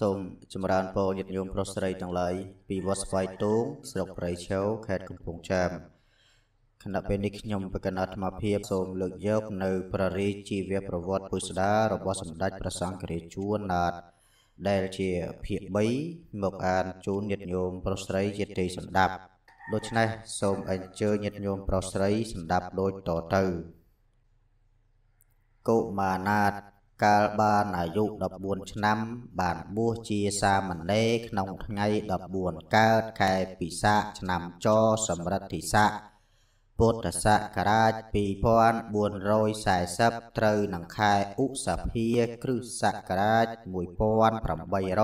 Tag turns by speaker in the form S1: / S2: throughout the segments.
S1: សូមចម្រើនពរញាតិញោមប្រុសស្រីទាំងឡាយពីវត្តស្វាយតូងស្រុកព្រៃឈើខេត្តកំពង់ចាមគណៈពេលនេះខ្ញុំប្រកាសអាត្មាភាពសូមលើកយកនៅព្រះរាជជីវប្រវត្តិពុស្ដារបស់សម្ដេចព្រះសង្ឃរាជជួនណាត ដែលជាភាគ3មកអានជូនញាតិញោមប្រុសស្រីជាទីសម្ដាប់ដូច្នេះសូមអញ្ជើញញាតិញោមប្រុសស្រីសម្ដាប់ដូចតទៅកុមារណាតកាលបានអាយុ14ឆ្នាំ បានបួសជាសាមណេរក្នុងថ្ងៃ14កើតខែពិសាខឆ្នាំចសម្រិទ្ធិស័កពុទ្ធសករាជ2440ត្រូវនឹងខែឧសភាគ្រិស្តសករាជ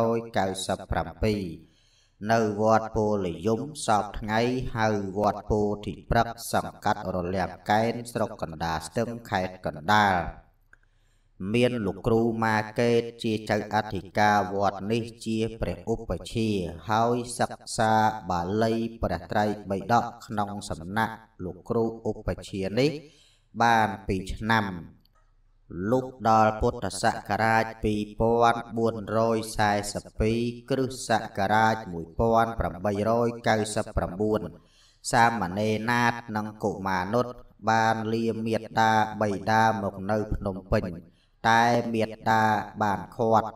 S1: 1897នៅវត្តពោលិយមសពថ្ងៃហៅវត្តពោធិព្រឹកសង្កាត់រលៀបកែនស្រុកកណ្ដាលស្ទឹងខេត្តកណ្ដាលមាន លោកគ្រូម៉ាកេតជាចៅអធិការវត្តនេះជាព្រះឧបជាហើយសិក្សាបាលីព្រះត្រៃបិដកក្នុងសំណាក់លោកគ្រូឧបជានេះ បាន2ឆ្នាំលុបដល់ពុទ្ធសករាជ2442គ្រិស្តសករាជ1899សាមណេរណាតនិងកុមារនុតបានលាមាតាបៃតាមកនៅភ្នំពេញតែមេត្តាបានខាត់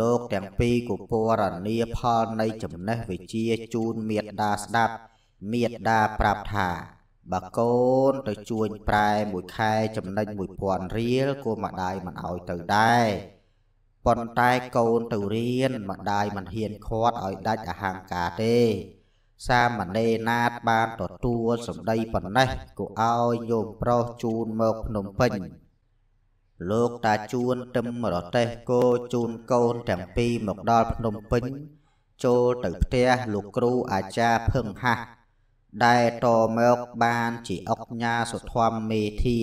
S1: លោកទាំងពីរគពរនីផលនៃ ចំណេះវិជាជូនមេត្តាស្ដាប់មេត្តាប្រាប់ថាបើកូន ទៅជួញប្រែមួយខែចំណេញ1000រៀលគូម្ដាយមិនអោយទៅដែរប៉ុន្តែកូនទៅរៀនម្ដាយមិនហ៊ានខាត់ឲ្យដាច់អហង្ការទេ សាមណេរណាតបានទទួលសម្ដីប៉ុណ្ណេះគូឲ្យយោមប្រុសជូនមកភ្នំពេញលោកតាជួនទឹមរទេសគោជូនកូនទាំងពីរមកដល់ភ្នំពេញ ចូលទៅផ្ទះលោកគ្រូអាចារ្យភឹងហាស់ដែលតមកបានជាអុកញ៉ាសុធម្មមេធា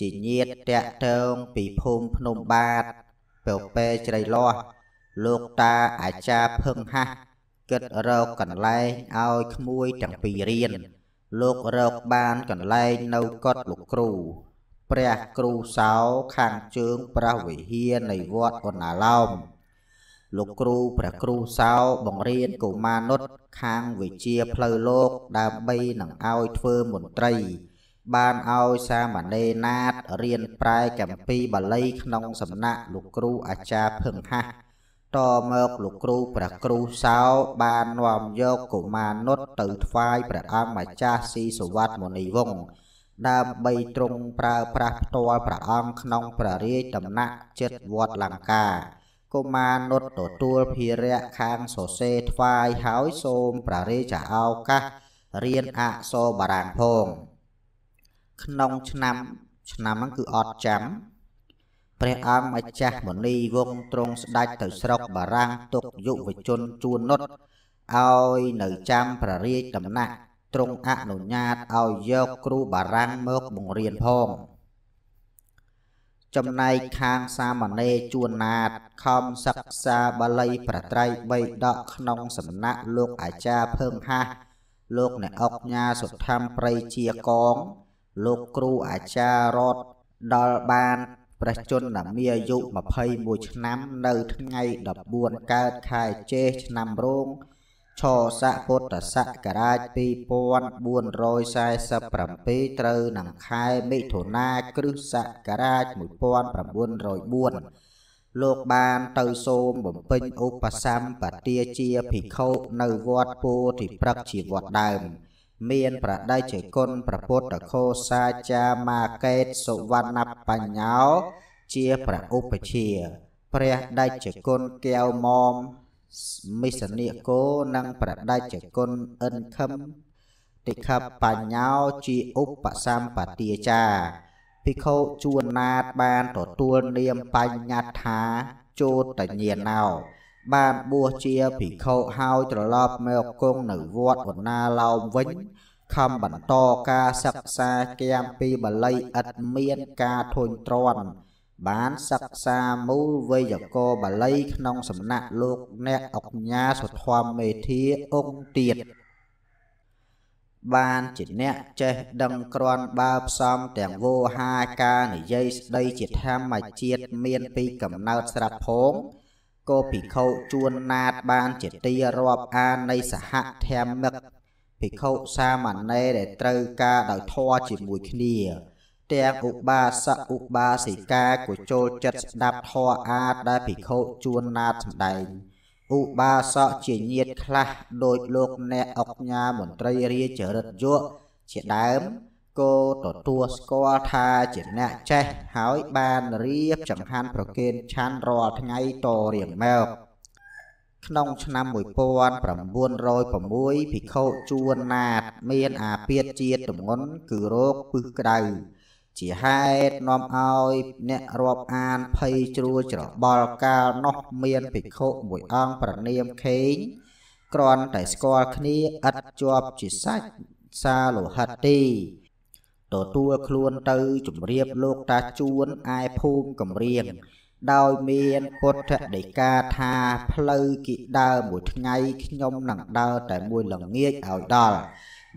S1: ជាញាតតាក់ទងពីភូមិភ្នំបាតពពែជ្រៃលាស់លោកតាអាចារ្យភឹងហាស់គិតរកកន្លែងឲ្យក្មួយទាំងពីររៀន លោករកបានកន្លែងនៅកត់លោកគ្រូព្រះគ្រូសោខាងជើងព្រះវិហារនៃវត្តអណាឡោមលោកគ្រូព្រះគ្រូសោ បង្រៀនកុមារនុត ខាងវិជាផ្លូវលោកដើម្បីនឹងឲ្យធ្វើមន្ត្រី បានឲ្យសាមណេរណាតរៀនប្រែកម្ពីបាលីក្នុងសំណាក់ លោកគ្រូអាចារ្យភឹងហាស់តមកលោកគ្រូព្រះគ្រូសោ បាននាំយកកុមារនុតទៅថ្វាយព្រះអង្គម្ចាស់ស៊ីសវត្តមុនីវង្សដើម្បីទ្រង់ប្រើប្រាស់ផ្ទាល់ព្រះអង្គក្នុងព្រះរាជដំណាក់ចិត្តវត្តលង្កាកុមារនុតទទួលភារៈខាងសរសេរថ្វាយហើយសូមព្រះរាជឱកាសរៀនអក្សរបារាំងផងក្នុងឆ្នាំឆ្នាំហ្នឹងគឺអត់ចាំ ព្រះអង្គម្ចាស់មុនីវងទ្រង់ស្ដេចទៅស្រុកបារាំងទុកយុវជនជួននុតឲ្យនៅចាំព្រះរាជដំណាក់ទ្រង់អនុញ្ញាតឲ្យយកគ្រូបារាំងមកបង្រៀនផង ចំណែកខាងសាមណេរជួនណាតខំសិក្សាបាលី ប្រត្រៃបីដកក្នុងសំណាក់លោកអាចារ្យភឹងហាស់លោកអ្នកអុកញ៉ាសុធម្មប្រៃជាកង លោកគ្រូអាចារ្យរត់ដល់បានព្រះជន្មាយុ21ឆ្នាំនៅថ្ងៃ14កើតខែចេឆ្នាំរោងឆោស័កពុទ្ធសករាជ2447ត្រូវនឹងខែមិថុនាគ្រិស្តសករាជ1904លោកបានទៅសូមបំពេញឧបសម្បទាជាភិក្ខុនៅវត្តពោធិព្រឹកជាវត្តដើមមាន ប្រដេជគុណប្រពុទ្ធខោសាចាមាកេតសុវណ្ណបញ្ញោជាព្រះឧបជាព្រះដេជគុណកែវមមមិសនិកោនិងប្រដាច់គុណអិនខឹមតិខបញ្ញោជាឧបសម្បទាចា ភិក្ខុជួនណាតបានទទួលនាមបញ្ញត្តិថាចោតញ្ញាណោបានបួសជាភិក្ខុហើយត្រឡប់មកគង់នៅវត្តវណ្ណាឡោមវិញ ខំបន្តការសិក្សាគាំពីបល័យឥតមានការធុញទ្រាន់បានសិក្សាមូលវេយ្យាករណ៍បាលី ក្នុង សំណាក់លោក អ្នកអុកញ៉ាសុធម្មមេធាអង្គទៀតបានជាអ្នកចេះដឹងក្រាន់បើផ្សំទាំងវោហាការនិយាយស្ដី ជាធម្មជាតិមានពីកំណើតស្រាប់ផងក៏ភិក្ខុជួនណាតបាន ជាទីរាប់អាននៃសហធម្មិកភិក្ខុសាមណេរដែលត្រូវការដោយធម៌ជាមួយគ្នាទាំងឧបាសកឧបាសិកាក៏ចូលចិត្តស្ដាប់ធម៌អាដែលភិក្ខុជួនណាតសម្ដែងឧបាសកជាញាតខ្លះដោយលោកអ្នកអង្គញាមន្ត្រីរាជរិទ្ធយកជាដើមក៏ទទួលស្គាល់ថាជាអ្នកចេះហើយបានរៀបចង្ហាន់ប្រគេនឆានរាល់ថ្ងៃតរៀងមកក្នុងឆ្នាំ1906ភិក្ខុជួនណាតមានអាពាធជាតម្ងន់គឺរោគពឹសក្តៅជាហេតុនាំឲ្យ អ្នករាប់អានភ័យជ្រួលច្របល់កាលនោះមានភិក្ខុមួយអង្គប្រណីមខេងគ្រាន់តែស្គាល់គ្នាឥតជាប់ជាសាច់សាលោហិតទេទទួលខ្លួនទៅជម្រាបលោកតាជួនឯភូមិកំរៀងដោយមានពុទ្ធដីកាថាផ្លូវគីដើរមួយថ្ងៃខ្ញុំនឹងដើរតែមួយល្ងាចឲ្យដល់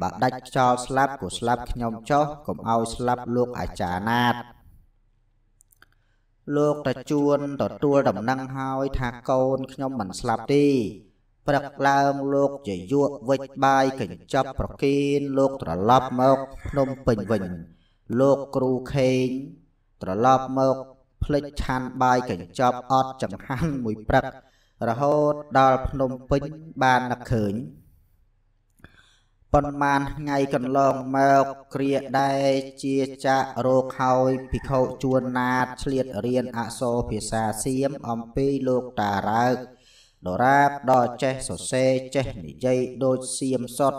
S1: បើដាច់ខ្យល់ស្លាប់ក៏ស្លាប់ខ្ញុំចុះកុំឲ្យស្លាប់លោកអាចារ្យណាត លោកតាជួនទទួលដំណឹងហើយថាកូនខ្ញុំមិនស្លាប់ទេព្រឹកឡើងលោកជាយកវិច្ចបាយកញ្ចប់ប្រគៀនលោកត្រឡប់មកភ្នំពេញវិញ លោកគ្រូខេងត្រឡប់មកផ្លិចឆានបាយកញ្ចប់អត់ចង្ហាន់មួយព្រឹករហូតដល់ភ្នំពេញបាននឹកឃើញប៉ុន្មានថ្ងៃកន្លងមកគ្រាដែរជាចាក់រោគហើយភិក្ខុជួនណាតឆ្លៀតរៀនអក្សរភាសាសៀមអំពីលោកតារោគដរាបដល់ចេះសរសេរចេះនិយាយដូចសៀមសុត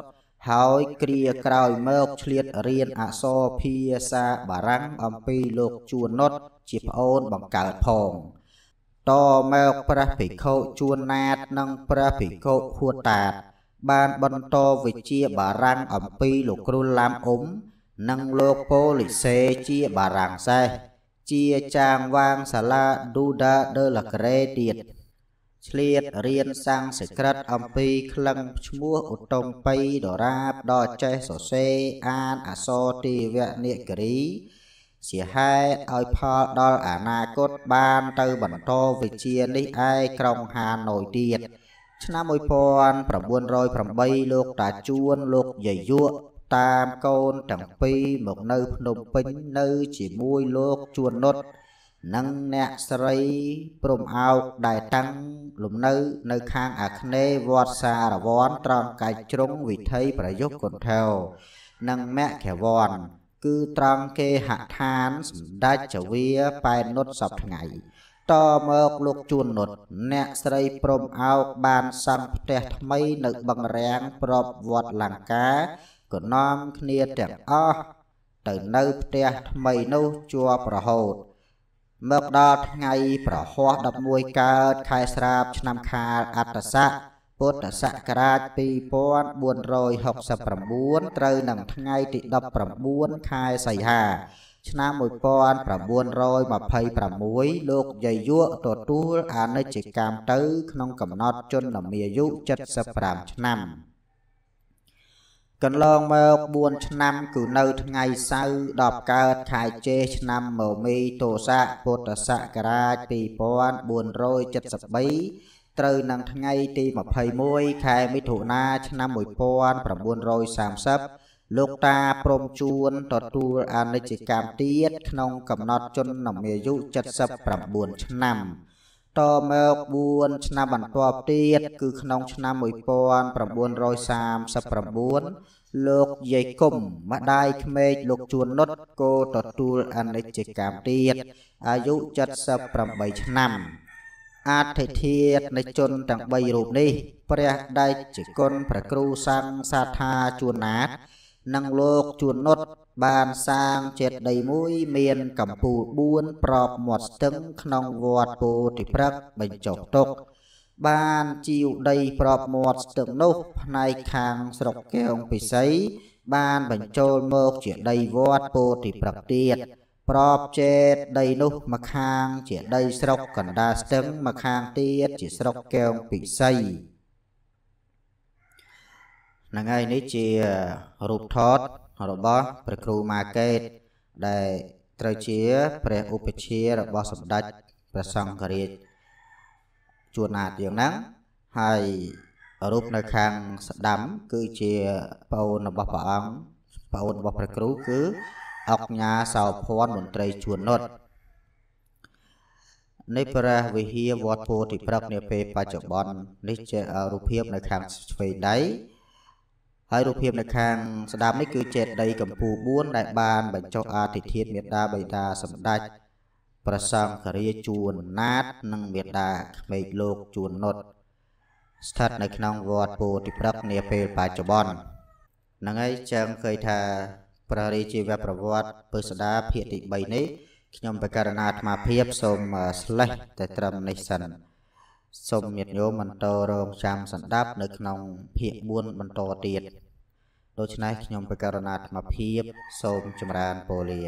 S1: ហើយគ្រាក្រោយមកឆ្លៀតរៀនអក្សរភាសាបារាំងអំពីលោកជួនណុតជាប្អូនបង្កើតផងតមកព្រះភិក្ខុជួនណាតនិងព្រះភិក្ខុហួតាតបានបន្តវិជាបារាំងអំពីលោកគ្រូឡាមអ៊ុំនិងលោកប៉ូលីសេជាបារាំងសេះជាចាងវាងសាលាឌូដាដឺឡាក្រេទៀតឆ្លៀតរៀនសាំងសេក្រិតអំពីក្លឹងឈ្មោះឧត្តមបៃដរាបដល់ចេះសរសេរអានអសរទេវនិករីជាហេតុឲ្យផលដល់អនាគតបានទៅបន្តវិជានេះឯក្រុងហាណូយទៀតឆ្នាំ1908លោកតាជួនលោកយាយក់តាមកូនទាំងពីរមកនៅភ្នំពេញនៅជាមួយលោកជួននុត និងអ្នកស្រីព្រំអោកដែលតាំង លំនៅ នៅខាងអាគ្នេយ៍វត្តសារវ័នត្រង់កាយជ្រុងវិថីប្រយុទ្ធកុនថោនិងមគ្គវ័នគឺត្រង់គេហដ្ឋានសម្ដេចចវាប៉ែននុតសពថ្ងៃតមកលោកជួននុតអ្នកស្រីព្រំអោកបានសង់ផ្ទះថ្មីនៅបឹងរាំងប្របវត្តលង្កាក៏នាំគ្នាទាំងអស់ទៅនៅផ្ទះថ្មីនោះជាប់រហូតមកដល់ថ្ងៃប្រហោះ11កើតខែស្រាបឆ្នាំខាលអត្តស័កពុទ្ធសករាជ2469ត្រូវនឹងថ្ងៃទី19ខែសីហាឆ្នាំ1926លោក យាយយកទទួលអានិច្ចកម្មទៅ ក្នុងកំណត់ជន្មាយុ75ឆ្នាំកន្លងមក4ឆ្នាំ គឺនៅថ្ងៃសៅរ៍10កើតខែជេឆ្នាំមមីទោស័កពុទ្ធសករាជ2473ត្រូវនឹងថ្ងៃ ទី21ខែមិថុនាឆ្នាំ1930លោកតាព្រមជួន ទទួលអនិច្ចកម្មទៀតក្នុងកំណត់ជននមាយុ79ឆ្នាំតមក4ឆ្នាំបន្ទាប់ទៀតគឺក្នុងឆ្នាំ1939លោកយាយគុំម្ដាយក្មេកលោកជួននុតក៏ទទួលអនិច្ចកម្មទៀតអាយុ78ឆ្នាំអធិធិតនៃជនទាំង3រូបនេះព្រះដេចជាគុណព្រះគ្រូសង្ឃសាថាជួនណាតនិងលោកជួននុតបានសាងចេតិយមួយមានកម្ពូល4ប្រອບមាត់ស្ទឹងក្នុងវត្តពោធិព្រឹកបញ្ចុះទុក បានជីវដីប្រອບមាត់ស្ទឹងនោះ ផ្នែកខាងស្រុកកែវពិសី បានបញ្ចូលមកជាដីវត្តពោធិព្រឹកទៀតប្រອບចេតដីនោះម្ខាងជាដីស្រុកកណ្ដាលស្ទឹងម្ខាងទៀតជាស្រុកកែវពិសីហ្នឹងហើយនេះជារូបថតរបស់ព្រះគ្រូម៉ាកេត ដែលត្រូវជាព្រះឧបជារបស់សម្ដេចព្រះសង្ឃរាជជួនណាតយ៉ាងហ្នឹងហើយរូបនៅខាងស្ដាំ គឺជាប្អូនរបស់ព្រះអង្គប្អូនរបស់ព្រះគ្រូគឺអុកញ៉ាសោភ័ណ្ឌមន្ត្រីជួននុតនៃព្រះវិហារវត្តពោធិព្រឹកនាពេលបច្ចុប្បន្ននេះជារូបភាពនៅខាងឆ្វេងដៃហើយរូបភាពនៅខាងស្ដាំនេះគឺចេតិយកម្ពូល4ដែលបានបញ្ចុះអាទិធានមេដាបៃតាសម្ដេចប្រសង្ឃរាជួនណាតនិងមេដាក្មេកលោកជួននុតស្ថិតនៅក្នុងវត្តពោធិព្រឹកនាពេលបច្ចុប្បន្នហ្នឹងហើយចឹងឃើញថាព្រះរាជាវប្រវត្តិពើសដាភាគទី3នេះខ្ញុំបកករណាអាត្មាភាពសូមស្លេះតែត្រឹមនេះសិនសូមញាតិញោមបន្តរងចាំសន្តាប់ នៅក្នុងភាគ4បន្តទៀត ដូច្នេះខ្ញុំបកករណាអាត្មភាពសូមចម្រើនពលា